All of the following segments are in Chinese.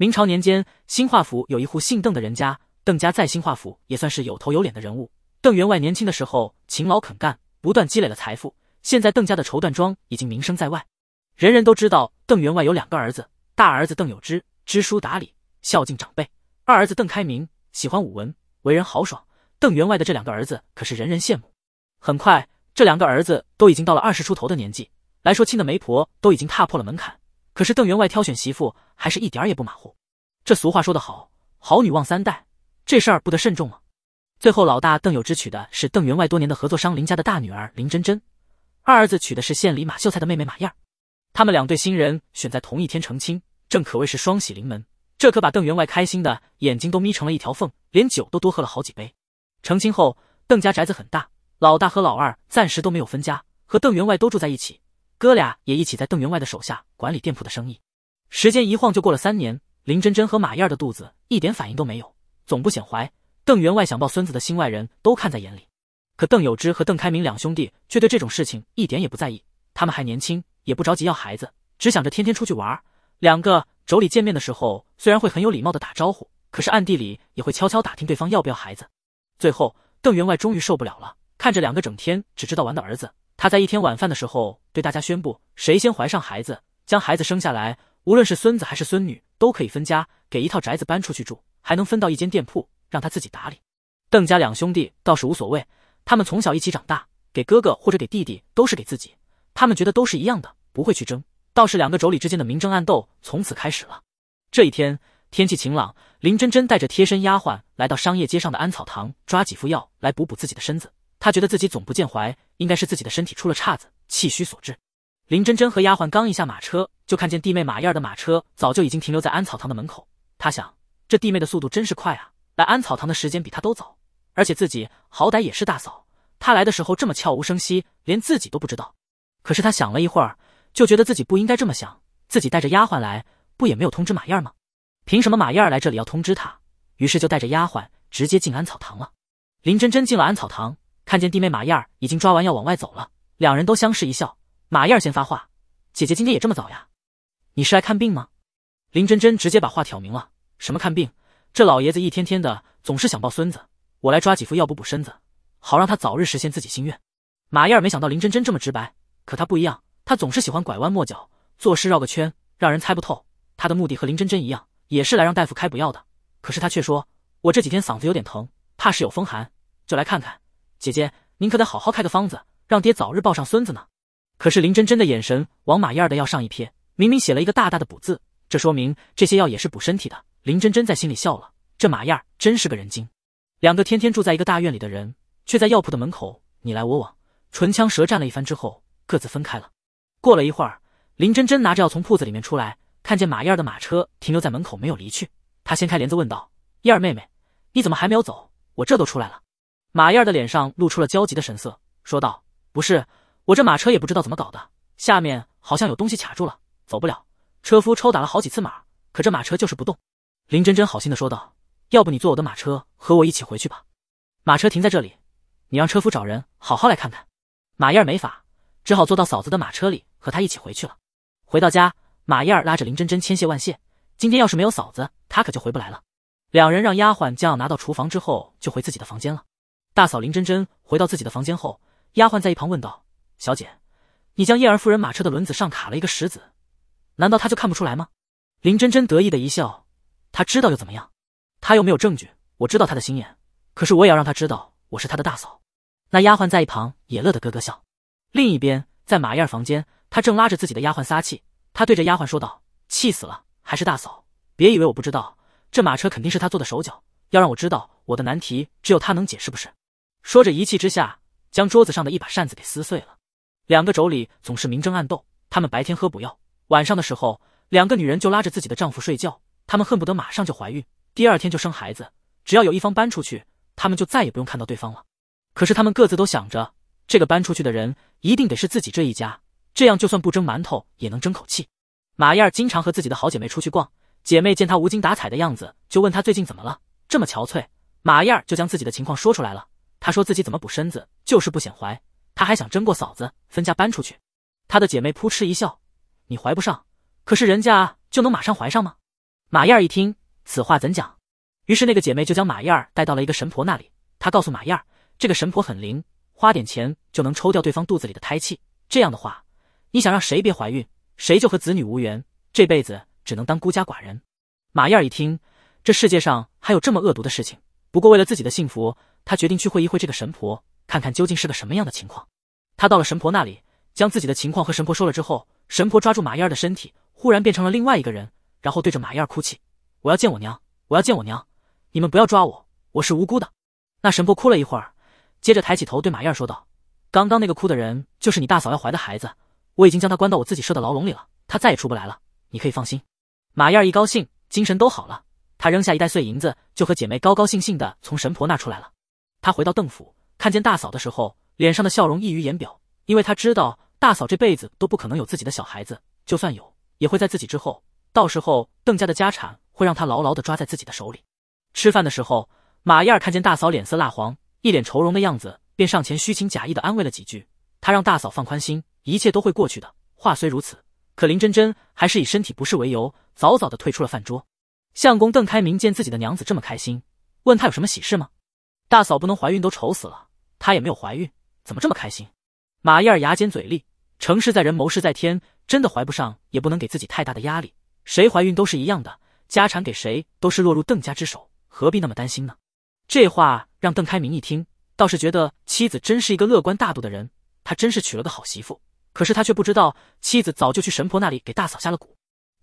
明朝年间，新化府有一户姓邓的人家。邓家在新化府也算是有头有脸的人物。邓员外年轻的时候勤劳肯干，不断积累了财富。现在邓家的绸缎庄已经名声在外，人人都知道邓员外有两个儿子：大儿子邓有之，知书达理，孝敬长辈；二儿子邓开明，喜欢武文，为人豪爽。邓员外的这两个儿子可是人人羡慕。很快，这两个儿子都已经到了二十出头的年纪，来说亲的媒婆都已经踏破了门槛。可是邓员外挑选媳妇还是一点儿也不马虎，这俗话说得好，好女旺三代，这事儿不得慎重吗？最后老大邓有之娶的是邓员外多年的合作商林家的大女儿林真真，二儿子娶的是县里马秀才的妹妹马燕，他们两对新人选在同一天成亲，正可谓是双喜临门，这可把邓员外开心的眼睛都眯成了一条缝，连酒都多喝了好几杯。成亲后，邓家宅子很大，老大和老二暂时都没有分家，和邓员外都住在一起。哥俩也一起在邓员外的手下管理店铺的生意，时间一晃就过了三年。林真真和马燕儿的肚子一点反应都没有，总不显怀。邓员外想抱孙子的心，外人都看在眼里。可邓有之和邓开明两兄弟却对这种事情一点也不在意，他们还年轻，也不着急要孩子，只想着天天出去玩。两个妯娌见面的时候，虽然会很有礼貌的打招呼，可是暗地里也会悄悄打听对方要不要孩子。最后，邓员外终于受不了了，看着两个整天只知道玩的儿子。他在一天晚饭的时候对大家宣布，谁先怀上孩子，将孩子生下来，无论是孙子还是孙女，都可以分家，给一套宅子搬出去住，还能分到一间店铺，让他自己打理。邓家两兄弟倒是无所谓，他们从小一起长大，给哥哥或者给弟弟都是给自己，他们觉得都是一样的，不会去争。倒是两个妯娌之间的明争暗斗从此开始了。这一天天气晴朗，林真真带着贴身丫鬟来到商业街上的安草堂，抓几副药来补补自己的身子。他觉得自己总不见怀，应该是自己的身体出了岔子，气虚所致。林真真和丫鬟刚一下马车，就看见弟妹马燕儿的马车早就已经停留在安草堂的门口。她想，这弟妹的速度真是快啊，来安草堂的时间比她都早，而且自己好歹也是大嫂，她来的时候这么悄无声息，连自己都不知道。可是她想了一会儿，就觉得自己不应该这么想，自己带着丫鬟来，不也没有通知马燕儿吗？凭什么马燕儿来这里要通知她？于是就带着丫鬟直接进安草堂了。林真真进了安草堂。看见弟妹马燕儿已经抓完药往外走了，两人都相视一笑。马燕儿先发话：“姐姐今天也这么早呀？你是来看病吗？”林真真直接把话挑明了：“什么看病？这老爷子一天天的总是想抱孙子，我来抓几副药补补身子，好让他早日实现自己心愿。”马燕儿没想到林真真这么直白，可她不一样，她总是喜欢拐弯抹角，做事绕个圈，让人猜不透。她的目的和林真真一样，也是来让大夫开补药的。可是她却说：“我这几天嗓子有点疼，怕是有风寒，就来看看。”姐姐，您可得好好开个方子，让爹早日抱上孙子呢。可是林真真的眼神往马燕儿的药上一瞥，明明写了一个大大的补字，这说明这些药也是补身体的。林真真在心里笑了，这马燕儿真是个人精。两个天天住在一个大院里的人，却在药铺的门口你来我往，唇枪舌战了一番之后，各自分开了。过了一会儿，林真真拿着药从铺子里面出来，看见马燕儿的马车停留在门口没有离去，她掀开帘子问道：“燕儿妹妹，你怎么还没有走？我这都出来了。”马燕儿的脸上露出了焦急的神色，说道：“不是我这马车也不知道怎么搞的，下面好像有东西卡住了，走不了。车夫抽打了好几次马，可这马车就是不动。”林真真好心的说道：“要不你坐我的马车，和我一起回去吧。马车停在这里，你让车夫找人好好来看看。”马燕儿没法，只好坐到嫂子的马车里，和她一起回去了。回到家，马燕儿拉着林真真千谢万谢，今天要是没有嫂子，她可就回不来了。两人让丫鬟将要拿到厨房之后，就回自己的房间了。大嫂林真真回到自己的房间后，丫鬟在一旁问道：“小姐，你将燕儿夫人马车的轮子上卡了一个石子，难道她就看不出来吗？”林真真得意的一笑：“她知道又怎么样？她又没有证据。我知道她的心眼，可是我也要让她知道我是她的大嫂。”那丫鬟在一旁也乐得咯咯笑。另一边，在马燕儿房间，她正拉着自己的丫鬟撒气，她对着丫鬟说道：“气死了！还是大嫂，别以为我不知道，这马车肯定是她做的手脚。要让我知道，我的难题只有她能解，是不是？”说着，一气之下将桌子上的一把扇子给撕碎了。两个妯娌总是明争暗斗，他们白天喝补药，晚上的时候两个女人就拉着自己的丈夫睡觉，他们恨不得马上就怀孕，第二天就生孩子。只要有一方搬出去，他们就再也不用看到对方了。可是他们各自都想着，这个搬出去的人一定得是自己这一家，这样就算不蒸馒头也能争口气。马燕儿经常和自己的好姐妹出去逛，姐妹见她无精打采的样子，就问她最近怎么了，这么憔悴。马燕儿就将自己的情况说出来了。他说自己怎么补身子就是不显怀，他还想争过嫂子分家搬出去。他的姐妹扑哧一笑：“你怀不上，可是人家就能马上怀上吗？”马燕儿一听此话怎讲，于是那个姐妹就将马燕儿带到了一个神婆那里。她告诉马燕儿，这个神婆很灵，花点钱就能抽掉对方肚子里的胎气。这样的话，你想让谁别怀孕，谁就和子女无缘，这辈子只能当孤家寡人。马燕儿一听，这世界上还有这么恶毒的事情。不过为了自己的幸福。他决定去会一会这个神婆，看看究竟是个什么样的情况。他到了神婆那里，将自己的情况和神婆说了之后，神婆抓住马燕儿的身体，忽然变成了另外一个人，然后对着马燕儿哭泣：“我要见我娘，我要见我娘！你们不要抓我，我是无辜的。”那神婆哭了一会儿，接着抬起头对马燕儿说道：“刚刚那个哭的人就是你大嫂要怀的孩子，我已经将他关到我自己设的牢笼里了，他再也出不来了。你可以放心。”马燕儿一高兴，精神都好了，她扔下一袋碎银子，就和姐妹高高兴兴的从神婆那出来了。他回到邓府，看见大嫂的时候，脸上的笑容溢于言表，因为他知道大嫂这辈子都不可能有自己的小孩子，就算有，也会在自己之后。到时候，邓家的家产会让他牢牢的抓在自己的手里。吃饭的时候，马燕看见大嫂脸色蜡黄，一脸愁容的样子，便上前虚情假意的安慰了几句，他让大嫂放宽心，一切都会过去的。话虽如此，可林真真还是以身体不适为由，早早的退出了饭桌。相公邓开明见自己的娘子这么开心，问他有什么喜事吗？大嫂不能怀孕都愁死了，她也没有怀孕，怎么这么开心？马燕儿牙尖嘴利，成事在人，谋事在天，真的怀不上也不能给自己太大的压力，谁怀孕都是一样的，家产给谁都是落入邓家之手，何必那么担心呢？这话让邓开明一听，倒是觉得妻子真是一个乐观大度的人，他真是娶了个好媳妇。可是他却不知道，妻子早就去神婆那里给大嫂下了蛊。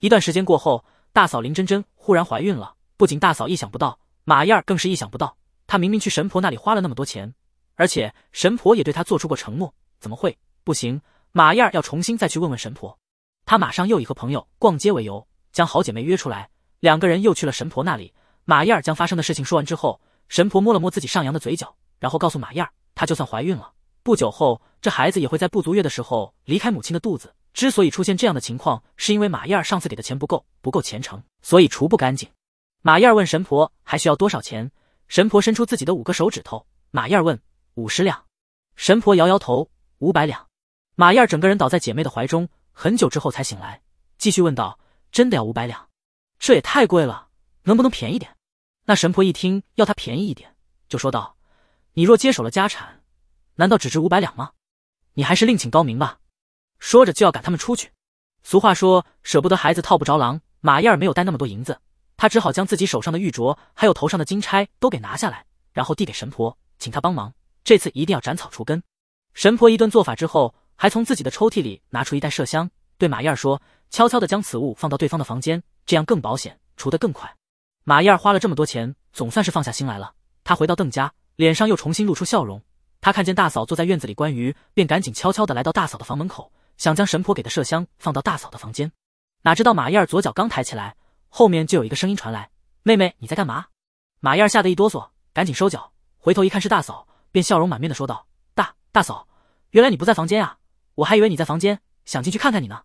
一段时间过后，大嫂林真真忽然怀孕了，不仅大嫂意想不到，马燕儿更是意想不到。她明明去神婆那里花了那么多钱，而且神婆也对她做出过承诺，怎么会不行？马燕儿要重新再去问问神婆。她马上又以和朋友逛街为由，将好姐妹约出来，两个人又去了神婆那里。马燕儿将发生的事情说完之后，神婆摸了摸自己上扬的嘴角，然后告诉马燕儿，她就算怀孕了，不久后这孩子也会在不足月的时候离开母亲的肚子。之所以出现这样的情况，是因为马燕儿上次给的钱不够，不够虔诚，所以除不干净。马燕儿问神婆还需要多少钱？神婆伸出自己的五个手指头，马燕儿问：“五十两。”神婆摇摇头：“五百两。”马燕儿整个人倒在姐妹的怀中，很久之后才醒来，继续问道：“真的要五百两？这也太贵了，能不能便宜点？”那神婆一听要他便宜一点，就说道：“你若接手了家产，难道只值五百两吗？你还是另请高明吧。”说着就要赶他们出去。俗话说：“舍不得孩子，套不着狼。”马燕儿没有带那么多银子。他只好将自己手上的玉镯，还有头上的金钗都给拿下来，然后递给神婆，请他帮忙。这次一定要斩草除根。神婆一顿做法之后，还从自己的抽屉里拿出一袋麝香，对马燕儿说：“悄悄的将此物放到对方的房间，这样更保险，除得更快。”马燕儿花了这么多钱，总算是放下心来了。他回到邓家，脸上又重新露出笑容。他看见大嫂坐在院子里观鱼，便赶紧悄悄的来到大嫂的房门口，想将神婆给的麝香放到大嫂的房间。哪知道马燕儿左脚刚抬起来。后面就有一个声音传来：“妹妹，你在干嘛？”马燕吓得一哆嗦，赶紧收脚，回头一看是大嫂，便笑容满面的说道：“大大嫂，原来你不在房间啊，我还以为你在房间，想进去看看你呢。”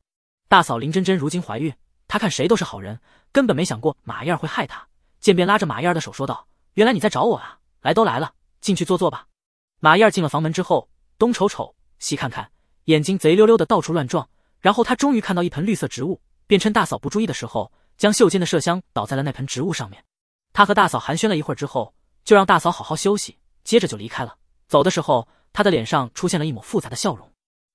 大嫂林真真如今怀孕，她看谁都是好人，根本没想过马燕儿会害她。见便拉着马燕儿的手说道：“原来你在找我啊，来都来了，进去坐坐吧。”马燕儿进了房门之后，东瞅瞅，西看看，眼睛贼溜溜的到处乱撞。然后她终于看到一盆绿色植物，便趁大嫂不注意的时候。将袖间的麝香倒在了那盆植物上面。他和大嫂寒暄了一会儿之后，就让大嫂好好休息，接着就离开了。走的时候，他的脸上出现了一抹复杂的笑容。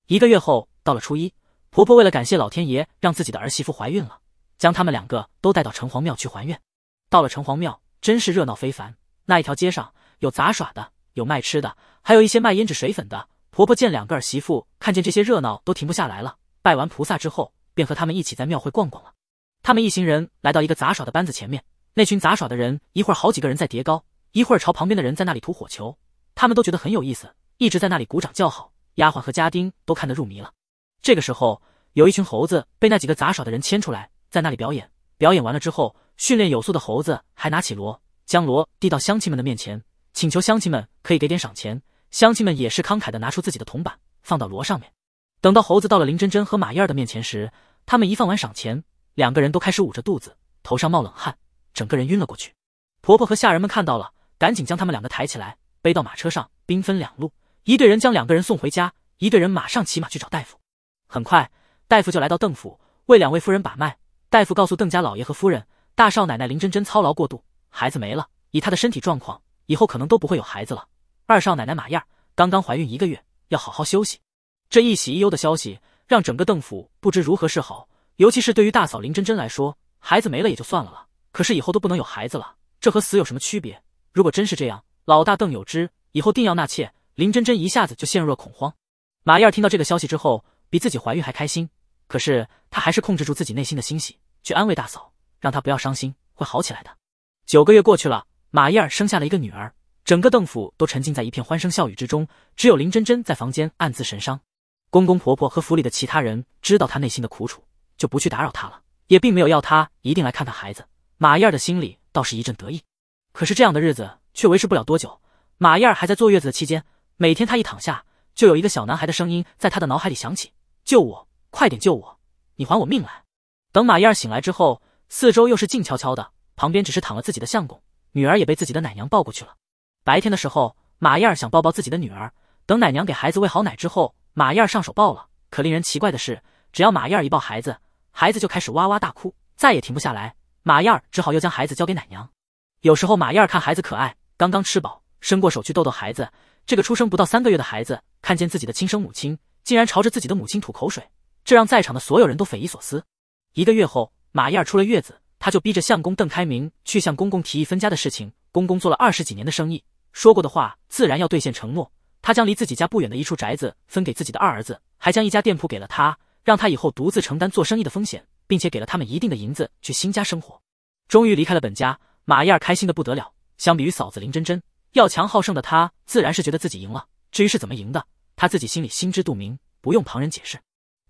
一个月后，到了初一，婆婆为了感谢老天爷让自己的儿媳妇怀孕了，将他们两个都带到城隍庙去还愿。到了城隍庙，真是热闹非凡。那一条街上有杂耍的，有卖吃的，还有一些卖胭脂水粉的。婆婆见两个儿媳妇看见这些热闹都停不下来了，拜完菩萨之后，便和他们一起在庙会逛逛了。他们一行人来到一个杂耍的班子前面，那群杂耍的人一会儿好几个人在叠高，一会儿朝旁边的人在那里吐火球，他们都觉得很有意思，一直在那里鼓掌叫好。丫鬟和家丁都看得入迷了。这个时候，有一群猴子被那几个杂耍的人牵出来，在那里表演。表演完了之后，训练有素的猴子还拿起锣，将锣递到乡亲们的面前，请求乡亲们可以给点赏钱。乡亲们也是慷慨的拿出自己的铜板放到锣上面。等到猴子到了林真真和马燕儿的面前时，他们一放完赏钱。两个人都开始捂着肚子，头上冒冷汗，整个人晕了过去。婆婆和下人们看到了，赶紧将他们两个抬起来，背到马车上，兵分两路，一队人将两个人送回家，一队人马上骑马去找大夫。很快，大夫就来到邓府，为两位夫人把脉。大夫告诉邓家老爷和夫人，大少奶奶林真真操劳过度，孩子没了，以她的身体状况，以后可能都不会有孩子了。二少奶奶马燕刚刚怀孕一个月，要好好休息。这一喜一忧的消息，让整个邓府不知如何是好。尤其是对于大嫂林真真来说，孩子没了也就算了了，可是以后都不能有孩子了，这和死有什么区别？如果真是这样，老大邓有之以后定要纳妾。林真真一下子就陷入了恐慌。马燕儿听到这个消息之后，比自己怀孕还开心，可是她还是控制住自己内心的欣喜，去安慰大嫂，让她不要伤心，会好起来的。九个月过去了，马燕儿生下了一个女儿，整个邓府都沉浸在一片欢声笑语之中，只有林真真在房间暗自神伤。公公婆婆和府里的其他人知道她内心的苦楚。就不去打扰他了，也并没有要他一定来看看孩子。马燕儿的心里倒是一阵得意，可是这样的日子却维持不了多久。马燕儿还在坐月子的期间，每天她一躺下，就有一个小男孩的声音在她的脑海里响起：“救我，快点救我，你还我命来！”等马燕儿醒来之后，四周又是静悄悄的，旁边只是躺了自己的相公，女儿也被自己的奶娘抱过去了。白天的时候，马燕儿想抱抱自己的女儿，等奶娘给孩子喂好奶之后，马燕儿上手抱了。可令人奇怪的是，只要马燕儿一抱孩子，孩子就开始哇哇大哭，再也停不下来。马燕儿只好又将孩子交给奶娘。有时候马燕儿看孩子可爱，刚刚吃饱，伸过手去逗逗孩子。这个出生不到三个月的孩子，看见自己的亲生母亲，竟然朝着自己的母亲吐口水，这让在场的所有人都匪夷所思。一个月后，马燕儿出了月子，她就逼着相公邓开明去向公公提议分家的事情。公公做了二十几年的生意，说过的话自然要兑现承诺。他将离自己家不远的一处宅子分给自己的二儿子，还将一家店铺给了他。让他以后独自承担做生意的风险，并且给了他们一定的银子去新家生活。终于离开了本家，马燕儿开心的不得了。相比于嫂子林真真，要强好胜的她自然是觉得自己赢了。至于是怎么赢的，她自己心里心知肚明，不用旁人解释。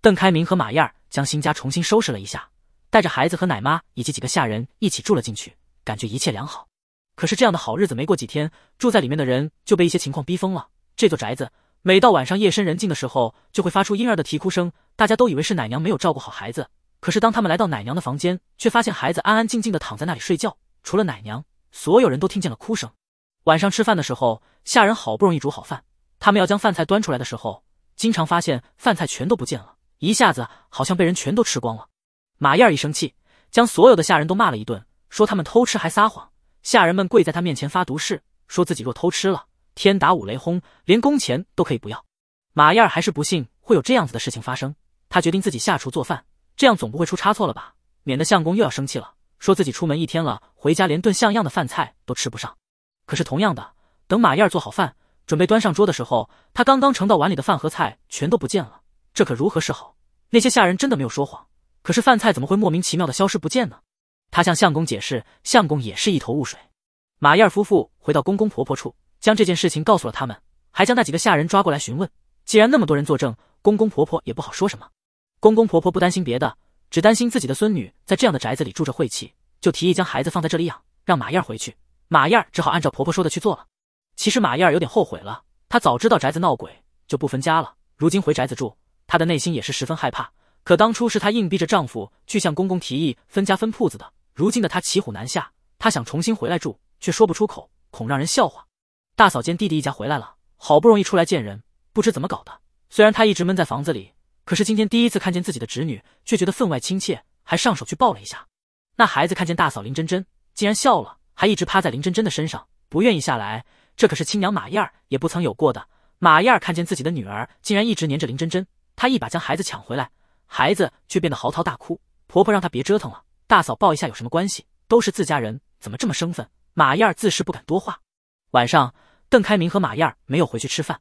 邓开明和马燕儿将新家重新收拾了一下，带着孩子和奶妈以及几个下人一起住了进去，感觉一切良好。可是这样的好日子没过几天，住在里面的人就被一些情况逼疯了。这座宅子。每到晚上夜深人静的时候，就会发出婴儿的啼哭声。大家都以为是奶娘没有照顾好孩子，可是当他们来到奶娘的房间，却发现孩子安安静静的躺在那里睡觉。除了奶娘，所有人都听见了哭声。晚上吃饭的时候，下人好不容易煮好饭，他们要将饭菜端出来的时候，经常发现饭菜全都不见了，一下子好像被人全都吃光了。马燕儿一生气，将所有的下人都骂了一顿，说他们偷吃还撒谎。下人们跪在他面前发毒誓，说自己若偷吃了。天打五雷轰，连工钱都可以不要。马燕儿还是不信会有这样子的事情发生，她决定自己下厨做饭，这样总不会出差错了吧？免得相公又要生气了，说自己出门一天了，回家连顿像样的饭菜都吃不上。可是同样的，等马燕儿做好饭，准备端上桌的时候，她刚刚盛到碗里的饭和菜全都不见了，这可如何是好？那些下人真的没有说谎，可是饭菜怎么会莫名其妙的消失不见呢？她向相公解释，相公也是一头雾水。马燕儿夫妇回到公公婆婆处。将这件事情告诉了他们，还将那几个下人抓过来询问。既然那么多人作证，公公婆婆也不好说什么。公公婆婆不担心别的，只担心自己的孙女在这样的宅子里住着晦气，就提议将孩子放在这里养，让马燕儿回去。马燕儿只好按照婆婆说的去做了。其实马燕儿有点后悔了，她早知道宅子闹鬼就不分家了。如今回宅子住，她的内心也是十分害怕。可当初是她硬逼着丈夫去向公公提议分家分铺子的，如今的她骑虎难下，她想重新回来住，却说不出口，恐让人笑话。大嫂见弟弟一家回来了，好不容易出来见人，不知怎么搞的。虽然她一直闷在房子里，可是今天第一次看见自己的侄女，却觉得分外亲切，还上手去抱了一下。那孩子看见大嫂林真真，竟然笑了，还一直趴在林真真的身上，不愿意下来。这可是亲娘马燕儿也不曾有过的。马燕儿看见自己的女儿竟然一直黏着林真真，她一把将孩子抢回来，孩子却变得嚎啕大哭。婆婆让她别折腾了，大嫂抱一下有什么关系？都是自家人，怎么这么生分？马燕儿自是不敢多话。晚上。邓开明和马燕儿没有回去吃饭，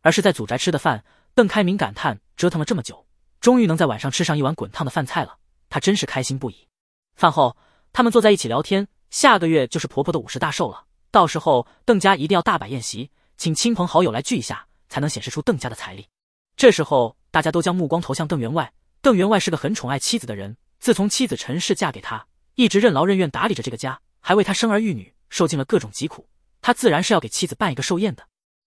而是在祖宅吃的饭。邓开明感叹：折腾了这么久，终于能在晚上吃上一碗滚烫的饭菜了，他真是开心不已。饭后，他们坐在一起聊天。下个月就是婆婆的五十大寿了，到时候邓家一定要大摆宴席，请亲朋好友来聚一下，才能显示出邓家的财力。这时候，大家都将目光投向邓员外。邓员外是个很宠爱妻子的人，自从妻子陈氏嫁给他，一直任劳任怨打理着这个家，还为他生儿育女，受尽了各种疾苦。他自然是要给妻子办一个寿宴的，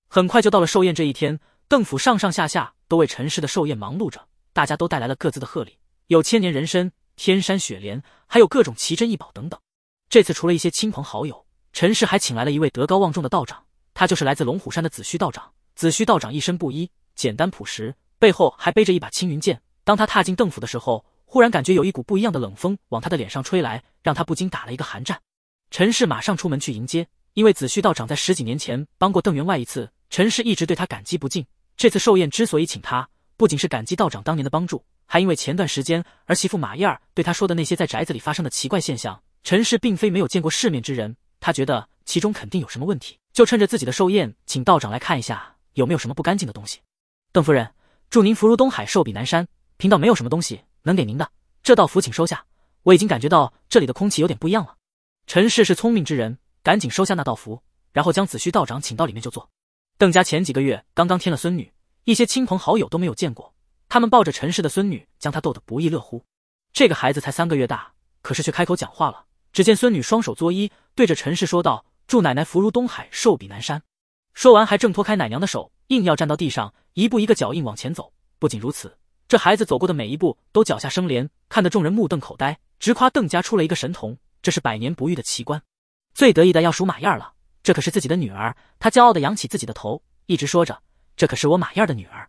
很快就到了寿宴这一天，邓府上上下下都为陈氏的寿宴忙碌着，大家都带来了各自的贺礼，有千年人参、天山雪莲，还有各种奇珍异宝等等。这次除了一些亲朋好友，陈氏还请来了一位德高望重的道长，他就是来自龙虎山的子虚道长。子虚道长一身布衣，简单朴实，背后还背着一把青云剑。当他踏进邓府的时候，忽然感觉有一股不一样的冷风往他的脸上吹来，让他不禁打了一个寒战。陈氏马上出门去迎接。因为子虚道长在十几年前帮过邓员外一次，陈氏一直对他感激不尽。这次寿宴之所以请他，不仅是感激道长当年的帮助，还因为前段时间儿媳妇马燕儿对他说的那些在宅子里发生的奇怪现象。陈氏并非没有见过世面之人，他觉得其中肯定有什么问题，就趁着自己的寿宴请道长来看一下有没有什么不干净的东西。邓夫人，祝您福如东海，寿比南山。贫道没有什么东西能给您的，这道符请收下。我已经感觉到这里的空气有点不一样了。陈氏是聪明之人。赶紧收下那道符，然后将子虚道长请到里面就坐。邓家前几个月刚刚添了孙女，一些亲朋好友都没有见过，他们抱着陈氏的孙女，将她逗得不亦乐乎。这个孩子才三个月大，可是却开口讲话了。只见孙女双手作揖，对着陈氏说道：“祝奶奶福如东海，寿比南山。”说完还挣脱开奶娘的手，硬要站到地上，一步一个脚印往前走。不仅如此，这孩子走过的每一步都脚下生莲，看得众人目瞪口呆，直夸邓家出了一个神童，这是百年不遇的奇观。最得意的要数马燕了，这可是自己的女儿，她骄傲地扬起自己的头，一直说着：“这可是我马燕的女儿。”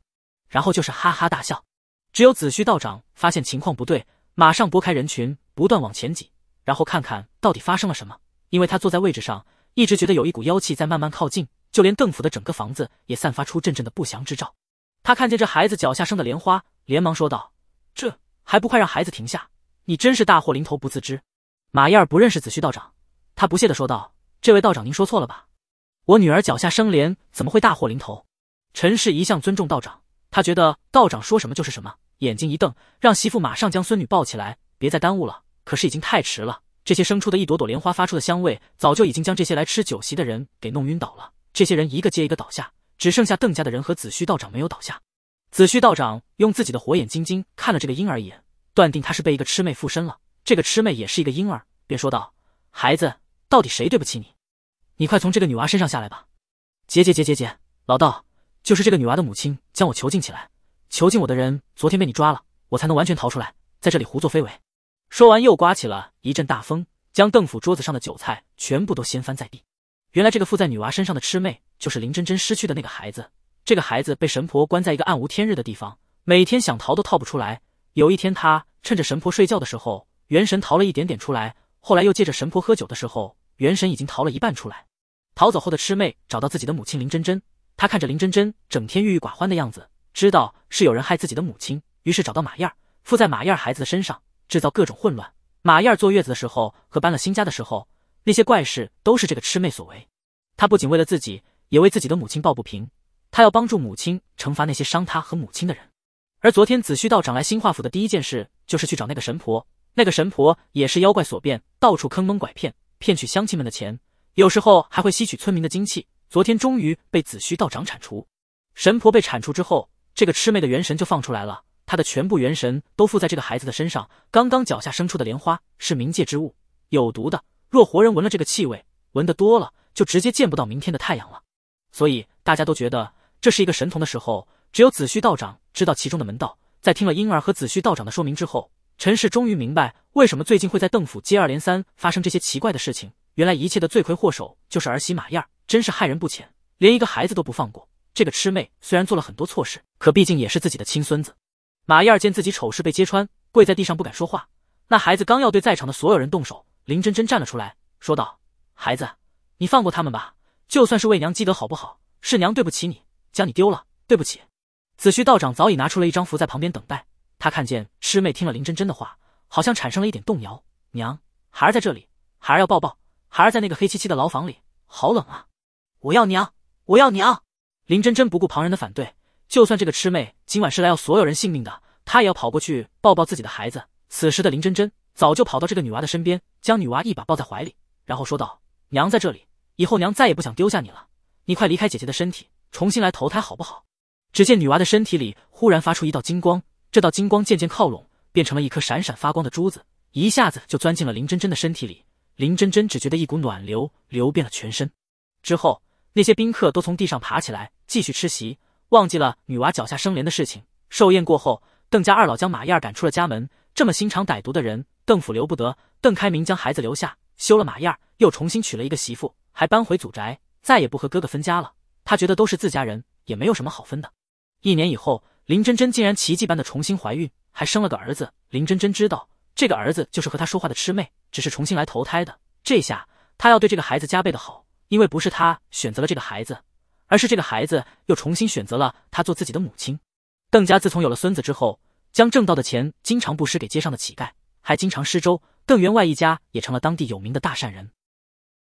然后就是哈哈大笑。只有子虚道长发现情况不对，马上拨开人群，不断往前挤，然后看看到底发生了什么。因为他坐在位置上，一直觉得有一股妖气在慢慢靠近，就连邓府的整个房子也散发出阵阵的不祥之兆。他看见这孩子脚下生的莲花，连忙说道：“这还不快让孩子停下！你真是大祸临头不自知。”马燕不认识子虚道长。他不屑地说道：“这位道长，您说错了吧？我女儿脚下生莲，怎么会大祸临头？陈氏一向尊重道长，他觉得道长说什么就是什么。眼睛一瞪，让媳妇马上将孙女抱起来，别再耽误了。可是已经太迟了，这些生出的一朵朵莲花发出的香味，早就已经将这些来吃酒席的人给弄晕倒了。这些人一个接一个倒下，只剩下邓家的人和子虚道长没有倒下。子虚道长用自己的火眼金睛看了这个婴儿一眼，断定他是被一个魑魅附身了。这个魑魅也是一个婴儿，便说道：孩子。”到底谁对不起你？你快从这个女娃身上下来吧！姐姐姐姐姐，老道就是这个女娃的母亲将我囚禁起来，囚禁我的人昨天被你抓了，我才能完全逃出来，在这里胡作非为。说完，又刮起了一阵大风，将邓府桌子上的酒菜全部都掀翻在地。原来，这个附在女娃身上的魑魅就是林真真失去的那个孩子。这个孩子被神婆关在一个暗无天日的地方，每天想逃都逃不出来。有一天，他趁着神婆睡觉的时候，元神逃了一点点出来，后来又借着神婆喝酒的时候。元神已经逃了一半出来，逃走后的痴妹找到自己的母亲林真真，她看着林真真整天郁郁寡欢的样子，知道是有人害自己的母亲，于是找到马燕儿，附在马燕儿孩子的身上，制造各种混乱。马燕儿坐月子的时候和搬了新家的时候，那些怪事都是这个痴妹所为。她不仅为了自己，也为自己的母亲抱不平，她要帮助母亲，惩罚那些伤她和母亲的人。而昨天子虚道长来新化府的第一件事，就是去找那个神婆，那个神婆也是妖怪所变，到处坑蒙拐骗。骗取乡亲们的钱，有时候还会吸取村民的精气。昨天终于被子虚道长铲除。神婆被铲除之后，这个魑魅的元神就放出来了。他的全部元神都附在这个孩子的身上。刚刚脚下生出的莲花是冥界之物，有毒的。若活人闻了这个气味，闻得多了，就直接见不到明天的太阳了。所以大家都觉得这是一个神童的时候，只有子虚道长知道其中的门道。在听了婴儿和子虚道长的说明之后。陈氏终于明白，为什么最近会在邓府接二连三发生这些奇怪的事情。原来一切的罪魁祸首就是儿媳马燕儿，真是害人不浅，连一个孩子都不放过。这个痴妹虽然做了很多错事，可毕竟也是自己的亲孙子。马燕儿见自己丑事被揭穿，跪在地上不敢说话。那孩子刚要对在场的所有人动手，林真真站了出来，说道：“孩子，你放过他们吧，就算是为娘积德，好不好？是娘对不起你，将你丢了，对不起。”子虚道长早已拿出了一张符，在旁边等待。他看见师妹听了林真真的话，好像产生了一点动摇。娘，孩儿在这里，孩儿要抱抱。孩儿在那个黑漆漆的牢房里，好冷啊！我要娘，我要娘！林真真不顾旁人的反对，就算这个师妹今晚是来要所有人性命的，她也要跑过去抱抱自己的孩子。此时的林真真早就跑到这个女娃的身边，将女娃一把抱在怀里，然后说道：“娘在这里，以后娘再也不想丢下你了。你快离开姐姐的身体，重新来投胎好不好？”只见女娃的身体里忽然发出一道金光。这道金光渐渐靠拢，变成了一颗闪闪发光的珠子，一下子就钻进了林真真的身体里。林真真只觉得一股暖流流遍了全身。之后，那些宾客都从地上爬起来，继续吃席，忘记了女娃脚下生莲的事情。寿宴过后，邓家二老将马燕赶出了家门。这么心肠歹毒的人，邓府留不得。邓开明将孩子留下，休了马燕，又重新娶了一个媳妇，还搬回祖宅，再也不和哥哥分家了。他觉得都是自家人，也没有什么好分的。一年以后。林真真竟然奇迹般的重新怀孕，还生了个儿子。林真真知道这个儿子就是和她说话的痴妹，只是重新来投胎的。这下她要对这个孩子加倍的好，因为不是她选择了这个孩子，而是这个孩子又重新选择了她做自己的母亲。邓家自从有了孙子之后，将挣到的钱经常布施给街上的乞丐，还经常施粥。邓员外一家也成了当地有名的大善人。